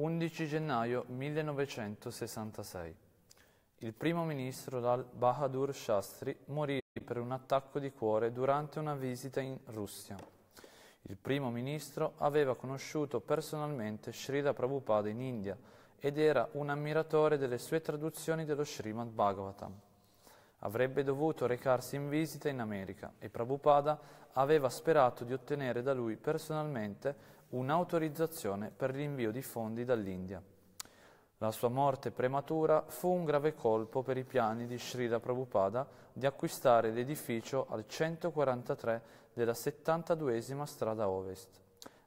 11 gennaio 1966. Il primo ministro Lal Bahadur Shastri morì per un attacco di cuore durante una visita in Russia. Il primo ministro aveva conosciuto personalmente Srila Prabhupada in India ed era un ammiratore delle sue traduzioni dello Srimad Bhagavatam. Avrebbe dovuto recarsi in visita in America e Prabhupada aveva sperato di ottenere da lui personalmente un'autorizzazione per l'invio di fondi dall'India. La sua morte prematura fu un grave colpo per i piani di Srila Prabhupada di acquistare l'edificio al 143 della 72esima strada ovest.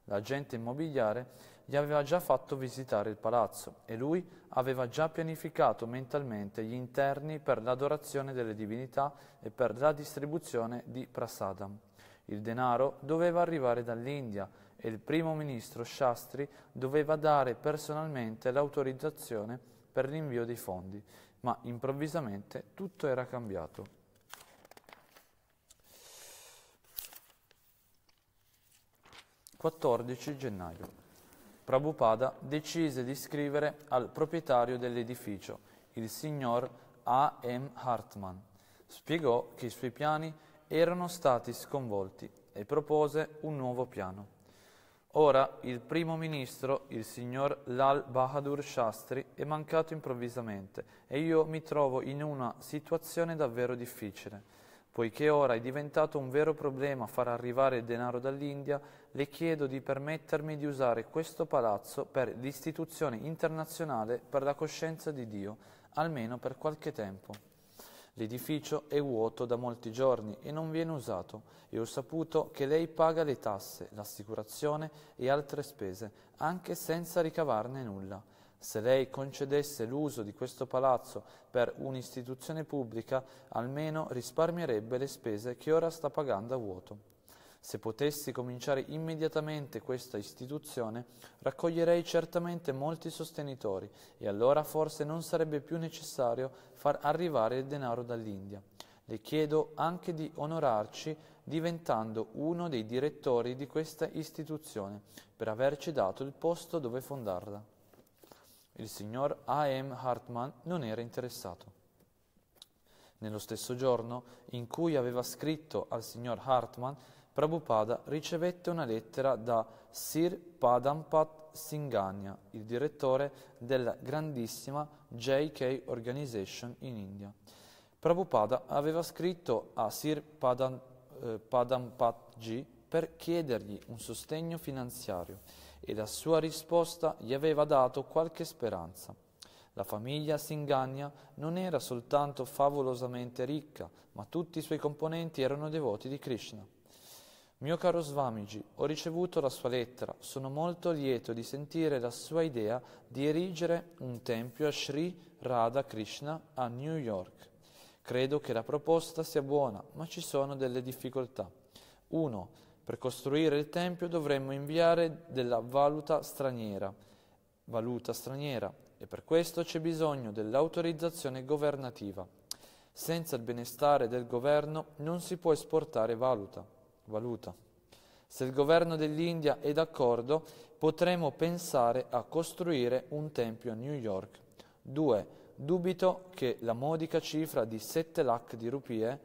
L'agente immobiliare gli aveva già fatto visitare il palazzo e lui aveva già pianificato mentalmente gli interni per l'adorazione delle divinità e per la distribuzione di prasadam. Il denaro doveva arrivare dall'India e il primo ministro Shastri doveva dare personalmente l'autorizzazione per l'invio dei fondi, ma improvvisamente tutto era cambiato. «14 gennaio. Prabhupada decise di scrivere al proprietario dell'edificio, il signor A. M. Hartmann. Spiegò che i suoi piani erano stati sconvolti e propose un nuovo piano. Ora il primo ministro, il signor Lal Bahadur Shastri, è mancato improvvisamente e io mi trovo in una situazione davvero difficile. Poiché ora è diventato un vero problema far arrivare il denaro dall'India, le chiedo di permettermi di usare questo palazzo per l'istituzione internazionale per la coscienza di Dio, almeno per qualche tempo. L'edificio è vuoto da molti giorni e non viene usato, e ho saputo che lei paga le tasse, l'assicurazione e altre spese, anche senza ricavarne nulla. Se lei concedesse l'uso di questo palazzo per un'istituzione pubblica, almeno risparmierebbe le spese che ora sta pagando a vuoto. Se potessi cominciare immediatamente questa istituzione, raccoglierei certamente molti sostenitori e allora forse non sarebbe più necessario far arrivare il denaro dall'India. Le chiedo anche di onorarci diventando uno dei direttori di questa istituzione per averci dato il posto dove fondarla. Il signor A. M. Hartmann non era interessato. Nello stesso giorno in cui aveva scritto al signor Hartmann Prabhupada ricevette una lettera da Sir Padampat Singhania, il direttore della grandissima JK Organization in India. Prabhupada aveva scritto a Sir Padan, eh, Padampat G per chiedergli un sostegno finanziario e la sua risposta gli aveva dato qualche speranza. La famiglia Singhania non era soltanto favolosamente ricca, ma tutti i suoi componenti erano devoti di Krishna. Mio caro Svamiji, ho ricevuto la sua lettera, sono molto lieto di sentire la sua idea di erigere un tempio a Sri Radha Krishna a New York. Credo che la proposta sia buona, ma ci sono delle difficoltà. 1. Per costruire il tempio dovremmo inviare della valuta straniera, valuta straniera, e per questo c'è bisogno dell'autorizzazione governativa. Senza il benestare del governo non si può esportare valuta valuta. Se il governo dell'India è d'accordo, potremo pensare a costruire un tempio a New York. 2. Dubito che la modica cifra di 7 lakh di rupie,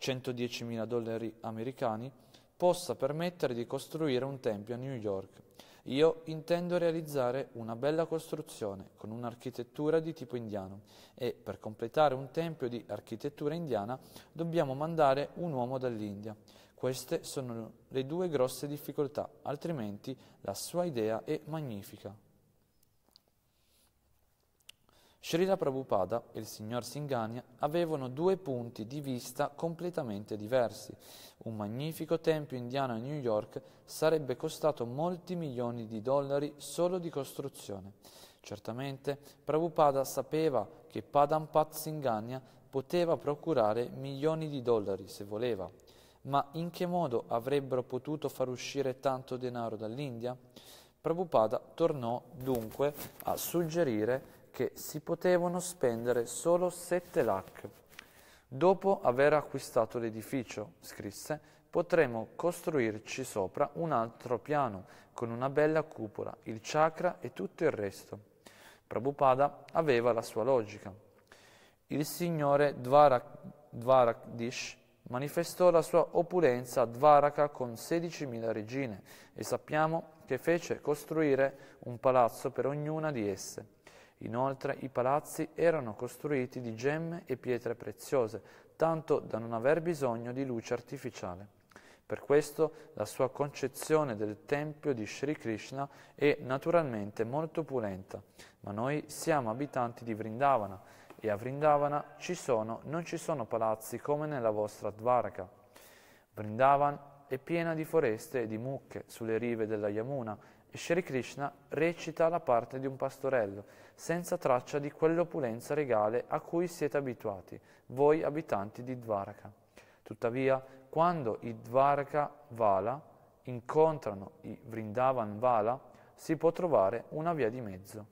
110.000 dollari americani, possa permettere di costruire un tempio a New York. Io intendo realizzare una bella costruzione con un'architettura di tipo indiano e per completare un tempio di architettura indiana dobbiamo mandare un uomo dall'India. Queste sono le due grosse difficoltà, altrimenti la sua idea è magnifica. Srila Prabhupada e il signor Singhania avevano due punti di vista completamente diversi. Un magnifico tempio indiano a New York sarebbe costato molti milioni di dollari solo di costruzione. Certamente Prabhupada sapeva che Padampat Singhania poteva procurare milioni di dollari se voleva, ma in che modo avrebbero potuto far uscire tanto denaro dall'India? Prabhupada tornò dunque a suggerire che si potevano spendere solo 7 lakh. Dopo aver acquistato l'edificio, scrisse, potremo costruirci sopra un altro piano con una bella cupola, il chakra e tutto il resto. Prabhupada aveva la sua logica. Il signore Dvarak, manifestò la sua opulenza a Dvaraka con 16.000 regine e sappiamo che fece costruire un palazzo per ognuna di esse. Inoltre i palazzi erano costruiti di gemme e pietre preziose, tanto da non aver bisogno di luce artificiale. Per questo la sua concezione del Tempio di Sri Krishna è naturalmente molto opulenta, ma noi siamo abitanti di Vrindavana e a Vrindavana ci sono, non ci sono palazzi come nella vostra Dvaraka. Vrindavan è piena di foreste e di mucche sulle rive della Yamuna e Shri Krishna recita la parte di un pastorello, senza traccia di quell'opulenza regale a cui siete abituati, voi abitanti di Dvaraka. Tuttavia, quando i Dvaraka Vala incontrano i Vrindavan Vala, si può trovare una via di mezzo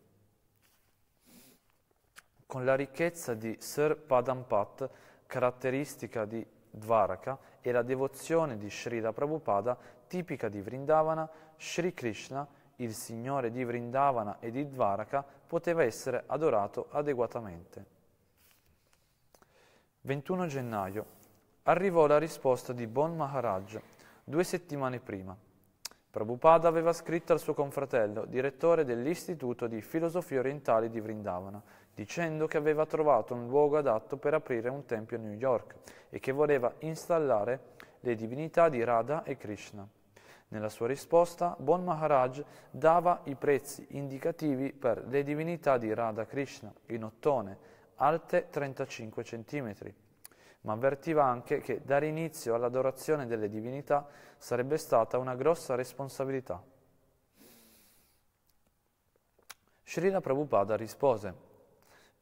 con la ricchezza di Sir Padampat, caratteristica di Dvaraka, e la devozione di Srila Prabhupada, tipica di Vrindavana, Sri Krishna, il Signore di Vrindavana e di Dvaraka, poteva essere adorato adeguatamente. 21 gennaio. Arrivò la risposta di Bon Maharaj due settimane prima. Prabhupada aveva scritto al suo confratello, direttore dell'Istituto di Filosofia Orientale di Vrindavana, dicendo che aveva trovato un luogo adatto per aprire un tempio a New York e che voleva installare le divinità di Radha e Krishna. Nella sua risposta, Bon Maharaj dava i prezzi indicativi per le divinità di Radha Krishna in ottone, alte 35 cm, ma avvertiva anche che dare inizio all'adorazione delle divinità sarebbe stata una grossa responsabilità. Srila Prabhupada rispose,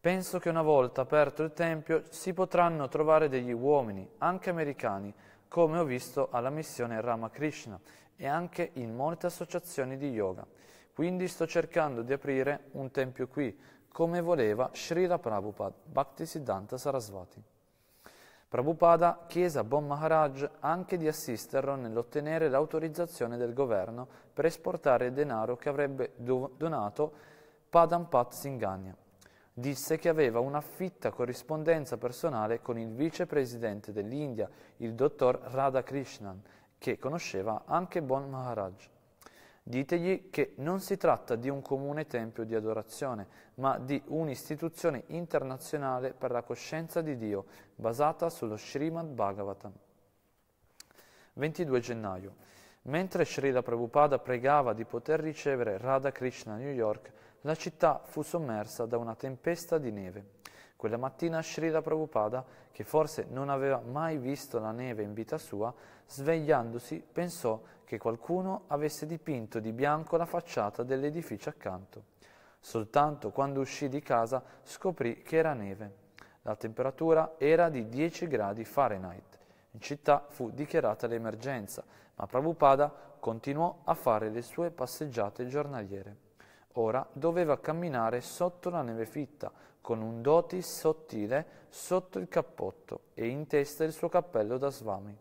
Penso che una volta aperto il Tempio si potranno trovare degli uomini, anche americani, come ho visto alla missione Ramakrishna e anche in molte associazioni di yoga. Quindi sto cercando di aprire un tempio qui, come voleva Srila Prabhupada, Bhaktisiddhanta Sarasvati. Prabhupada chiese a Bon Maharaj anche di assisterlo nell'ottenere l'autorizzazione del governo per esportare il denaro che avrebbe donato Padampat Singhania disse che aveva una fitta corrispondenza personale con il vicepresidente dell'India, il dottor Radhakrishnan, che conosceva anche Bon Maharaj. Ditegli che non si tratta di un comune tempio di adorazione, ma di un'istituzione internazionale per la coscienza di Dio, basata sullo Srimad Bhagavatam. 22 gennaio. Mentre Srila Prabhupada pregava di poter ricevere Radha Krishna a New York, la città fu sommersa da una tempesta di neve. Quella mattina Srila Prabhupada, che forse non aveva mai visto la neve in vita sua, svegliandosi pensò che qualcuno avesse dipinto di bianco la facciata dell'edificio accanto. Soltanto quando uscì di casa scoprì che era neve. La temperatura era di 10 gradi Fahrenheit. In città fu dichiarata l'emergenza, ma Prabhupada continuò a fare le sue passeggiate giornaliere. Ora doveva camminare sotto la neve fitta, con un dotis sottile sotto il cappotto e in testa il suo cappello da svami.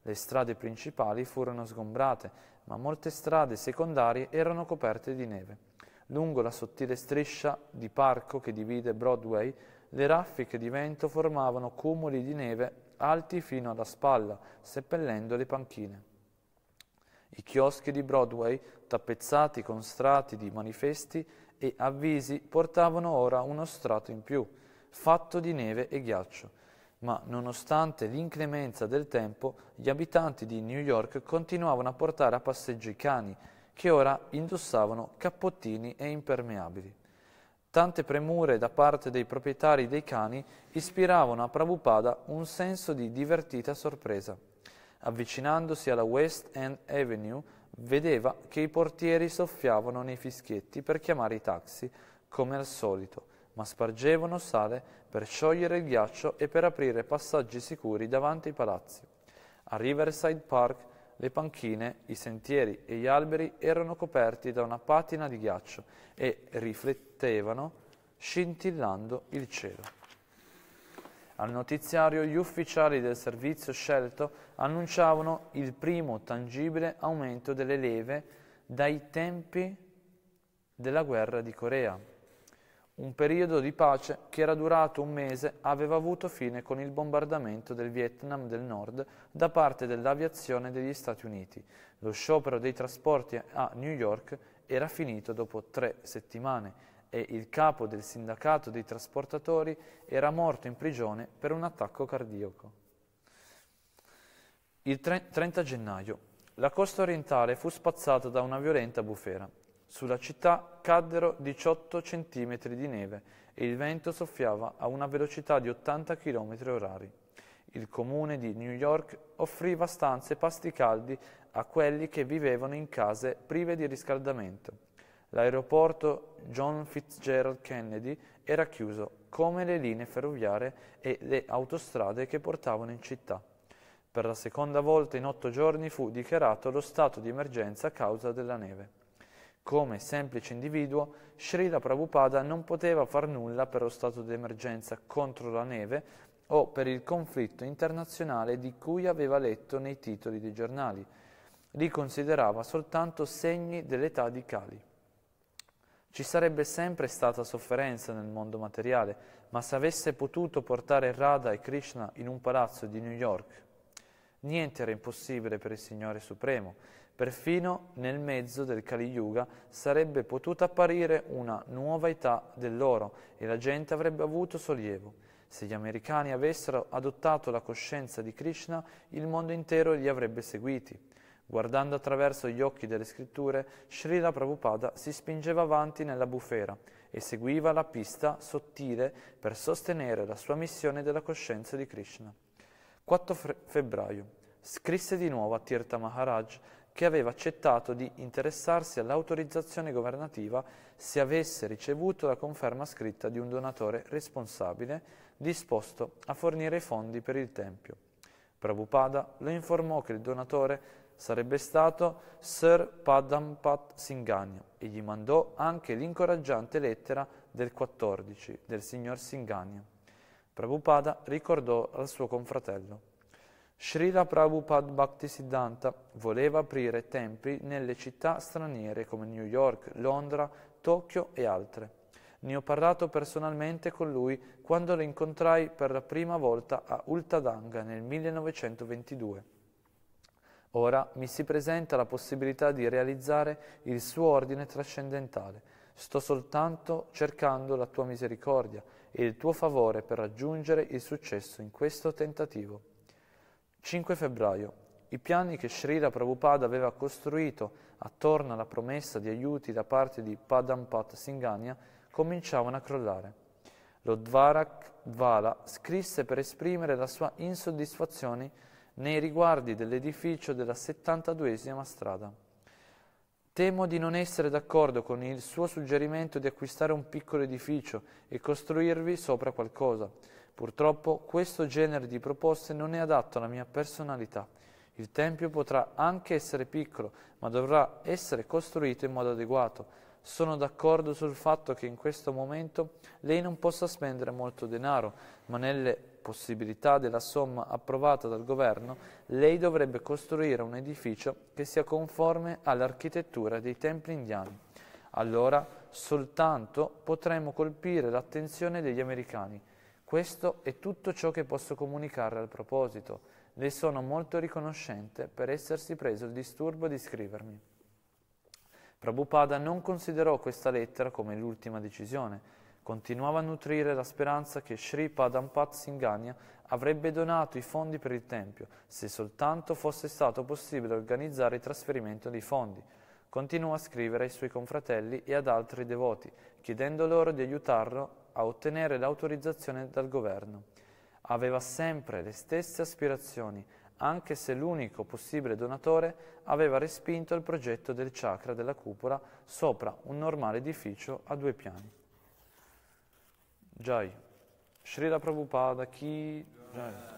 Le strade principali furono sgombrate, ma molte strade secondarie erano coperte di neve. Lungo la sottile striscia di parco che divide Broadway, le raffiche di vento formavano cumuli di neve alti fino alla spalla, seppellendo le panchine i chioschi di Broadway, tappezzati con strati di manifesti e avvisi, portavano ora uno strato in più, fatto di neve e ghiaccio. Ma nonostante l'inclemenza del tempo, gli abitanti di New York continuavano a portare a passeggio i cani, che ora indossavano cappottini e impermeabili. Tante premure da parte dei proprietari dei cani ispiravano a Prabhupada un senso di divertita sorpresa. Avvicinandosi alla West End Avenue, vedeva che i portieri soffiavano nei fischietti per chiamare i taxi, come al solito, ma spargevano sale per sciogliere il ghiaccio e per aprire passaggi sicuri davanti ai palazzi. A Riverside Park le panchine, i sentieri e gli alberi erano coperti da una patina di ghiaccio e riflettevano scintillando il cielo. Al notiziario gli ufficiali del servizio scelto annunciavano il primo tangibile aumento delle leve dai tempi della guerra di Corea. Un periodo di pace che era durato un mese aveva avuto fine con il bombardamento del Vietnam del Nord da parte dell'aviazione degli Stati Uniti. Lo sciopero dei trasporti a New York era finito dopo tre settimane e il capo del sindacato dei trasportatori era morto in prigione per un attacco cardiaco. Il 30 gennaio la costa orientale fu spazzata da una violenta bufera. Sulla città caddero 18 cm di neve e il vento soffiava a una velocità di 80 km orari. Il comune di New York offriva stanze e pasti caldi a quelli che vivevano in case prive di riscaldamento. L'aeroporto John Fitzgerald Kennedy era chiuso, come le linee ferroviarie e le autostrade che portavano in città. Per la seconda volta in otto giorni fu dichiarato lo stato di emergenza a causa della neve. Come semplice individuo, Srila Prabhupada non poteva far nulla per lo stato di emergenza contro la neve o per il conflitto internazionale di cui aveva letto nei titoli dei giornali. Li considerava soltanto segni dell'età di Kali. Ci sarebbe sempre stata sofferenza nel mondo materiale, ma se avesse potuto portare Radha e Krishna in un palazzo di New York, niente era impossibile per il Signore Supremo. Perfino nel mezzo del Kali Yuga sarebbe potuta apparire una nuova età dell'oro e la gente avrebbe avuto sollievo. Se gli americani avessero adottato la coscienza di Krishna, il mondo intero li avrebbe seguiti. Guardando attraverso gli occhi delle scritture, Srila Prabhupada si spingeva avanti nella bufera e seguiva la pista sottile per sostenere la sua missione della coscienza di Krishna. 4 febbraio scrisse di nuovo a Tirtha Maharaj che aveva accettato di interessarsi all'autorizzazione governativa se avesse ricevuto la conferma scritta di un donatore responsabile disposto a fornire i fondi per il Tempio. Prabhupada lo informò che il donatore sarebbe stato Sir Padampat Singhania e gli mandò anche l'incoraggiante lettera del 14 del signor Singhania. Prabhupada ricordò al suo confratello. Srila Prabhupada Bhaktisiddhanta voleva aprire templi nelle città straniere come New York, Londra, Tokyo e altre. Ne ho parlato personalmente con lui quando lo incontrai per la prima volta a Ultadanga nel 1922. Ora mi si presenta la possibilità di realizzare il suo ordine trascendentale. Sto soltanto cercando la tua misericordia e il tuo favore per raggiungere il successo in questo tentativo. 5 febbraio. I piani che Srila Prabhupada aveva costruito attorno alla promessa di aiuti da parte di Padampat Singhania cominciavano a crollare. Lo Dvarak Dvala scrisse per esprimere la sua insoddisfazione nei riguardi dell'edificio della 72esima strada. Temo di non essere d'accordo con il suo suggerimento di acquistare un piccolo edificio e costruirvi sopra qualcosa. Purtroppo questo genere di proposte non è adatto alla mia personalità. Il tempio potrà anche essere piccolo, ma dovrà essere costruito in modo adeguato. Sono d'accordo sul fatto che in questo momento lei non possa spendere molto denaro, ma nelle possibilità della somma approvata dal governo, lei dovrebbe costruire un edificio che sia conforme all'architettura dei templi indiani. Allora soltanto potremo colpire l'attenzione degli americani. Questo è tutto ciò che posso comunicare al proposito. Le sono molto riconoscente per essersi preso il disturbo di scrivermi. Prabhupada non considerò questa lettera come l'ultima decisione Continuava a nutrire la speranza che Sri Padampat Singhania avrebbe donato i fondi per il Tempio, se soltanto fosse stato possibile organizzare il trasferimento dei fondi. Continuò a scrivere ai suoi confratelli e ad altri devoti, chiedendo loro di aiutarlo a ottenere l'autorizzazione dal governo. Aveva sempre le stesse aspirazioni, anche se l'unico possibile donatore aveva respinto il progetto del chakra della cupola sopra un normale edificio a due piani. Jai. Srila Prabhupada aqui. Jai.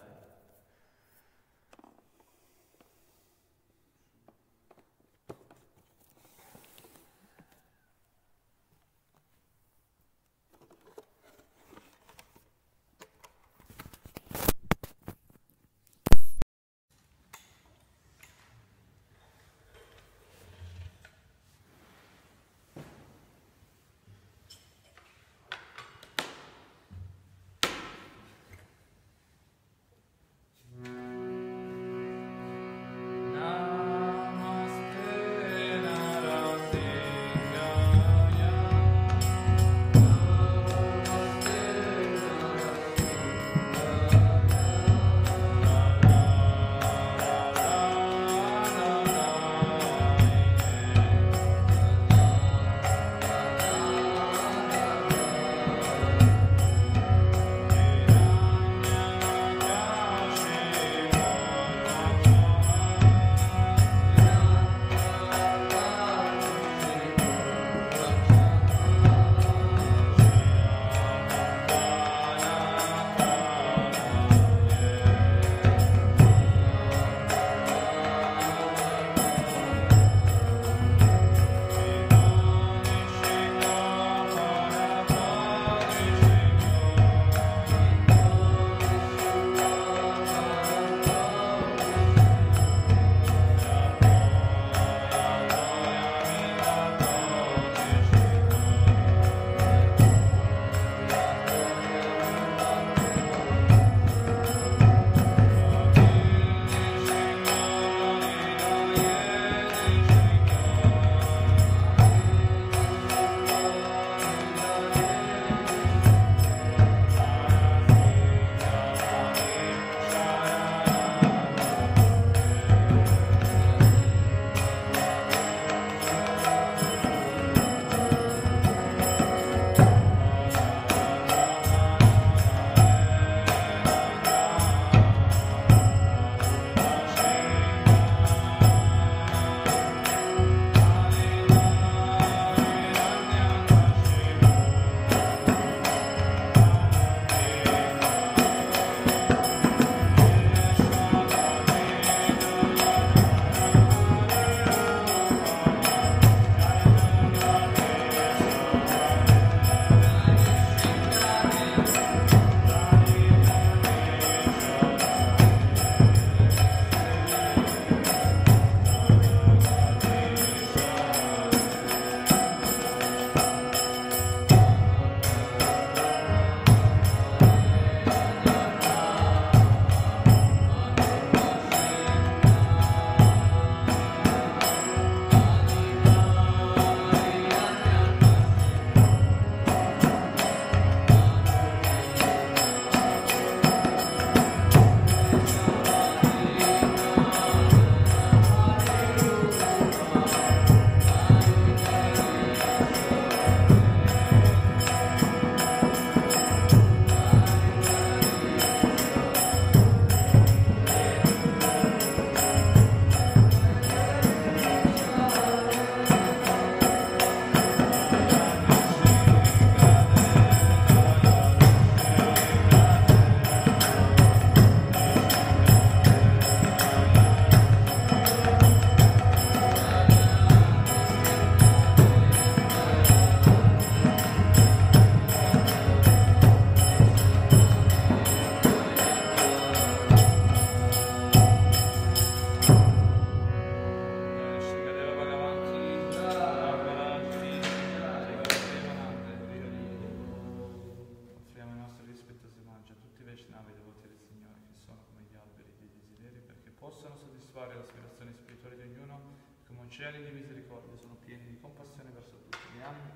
cieli di misericordia sono pieni di compassione verso tutti le anime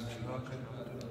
condizionati.